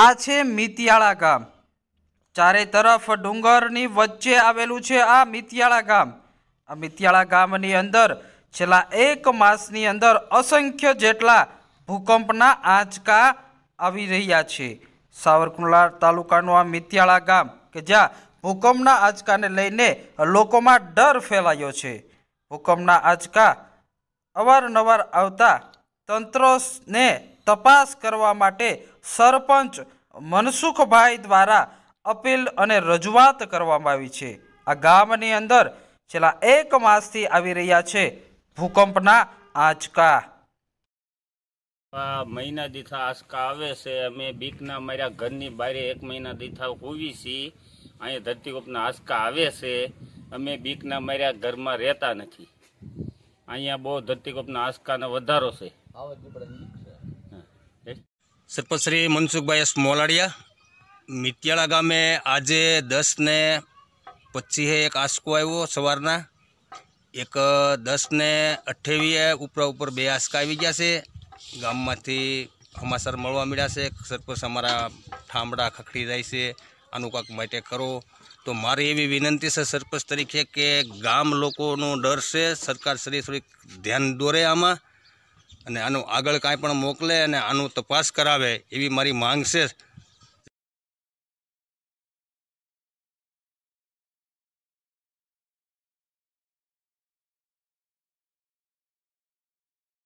આ છે મિતિયાળા ગામ ચારે તરફ ડુંગરની વચ્ચે આવેલું છે આ મિતિયાળા ગામ આ મિતિયાળા ગામની અંદર છેલ્લા એક માસની અંદર અસંખ્ય જેટલા ભૂકંપના આંચકા આવી રહ્યા છે સાવરકુંડલા તાલુકાનું આ મિતિયાળા ગામ કે જ્યાં ભૂકંપના આંચકાને લઈને લોકોમાં ડર ફેલાયો છે ભૂકંપના આંચકા અવારનવાર આવતા તંત્રને તપાસ કરવા માટે સરપંચ મનસુખભાઈ દ્વારા અપીલ અને રજૂઆત કરવામાં આવી છે આ ગામની અંદર છેલ્લા એક માસથી આવી રહ્યા છે ભૂકંપના આંચકા મહિના દીઠા આંચકા આવે છે અમે બીકના માર્યા ઘરની બારે એક મહિના દીઠા હોવી છીએ અહીંયા ધરતીકપના આંચકા આવે છે અમે બીકના માર્યા ઘરમાં રહેતા નથી અહીંયા બહુ ધરતીકપના આંચકાનો વધારો છે સરપંચ શ્રી મનસુખભાઈ એસ મોલાડિયા મિત્યાળા ગામે આજે દસને પચીસે એક આંસકો આવ્યો સવારના એક દસને અઠ્ઠાવીએ ઉપરા ઉપર બે આંસકા આવી ગયા છે ગામમાંથી સમાચાર મળવા મળ્યા છે સરપંચ અમારા ઠામડા ખખડી જાય છે આનું કાંક માટે કરો તો મારી એવી વિનંતી છે સરપંચ તરીકે કે ગામ લોકોનો ડર છે સરકાર શ્રી થોડીક ધ્યાન દોરે આમાં અને આનું આગળ કાંઈ પણ મોકલે અને આનું તપાસ કરાવે એવી મારી માંગ છે